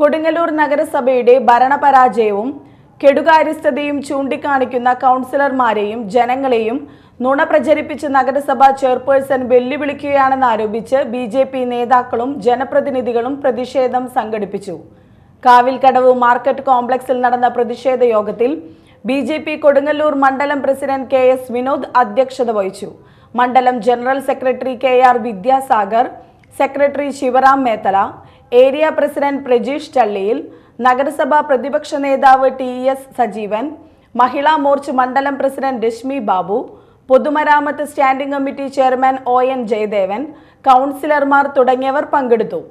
കൊടുങ്ങല്ലൂർ നഗരസഭയുടെ ഭരണപരാജയവും കെടുകാര്യസ്ഥതയും ചൂണ്ടിക്കാണിക്കുന്ന കൗൺസിലർമാരെയും ജനങ്ങളെയും നുണ പ്രചരിപ്പിച്ച് നഗരസഭ ചെയർപേഴ്സൺ വെല്ലുവിളിക്കുകയാണെന്ന് ആരോപിച്ച് ബി ജെ പി നേതാക്കളും ജനപ്രതിനിധികളും പ്രതിഷേധം സംഘടിപ്പിച്ചു കാവിൽക്കടവ് മാർക്കറ്റ് കോംപ്ലക്സിൽ നടന്ന പ്രതിഷേധ യോഗത്തിൽ ബി ജെ പി കൊടുങ്ങല്ലൂർ മണ്ഡലം പ്രസിഡന്റ് കെ എസ് വിനോദ് അധ്യക്ഷത വഹിച്ചു മണ്ഡലം general secretary K R Vidyasagar secretary Sivaram Methala area president Prajeesh ചള്ളിയിൽ നഗരസഭാ പ്രതിപക്ഷ നേതാവ് ടി എസ് സജീവൻ മഹിളാ മോർച്ച് മണ്ഡലം പ്രസിഡന്റ് രശ്മി ബാബു പൊതുമരാമത്ത് standing committee chairman O N Jayadevan കൗൺസിലർമാർ തുടങ്ങിയവർ പങ്കെടുത്തു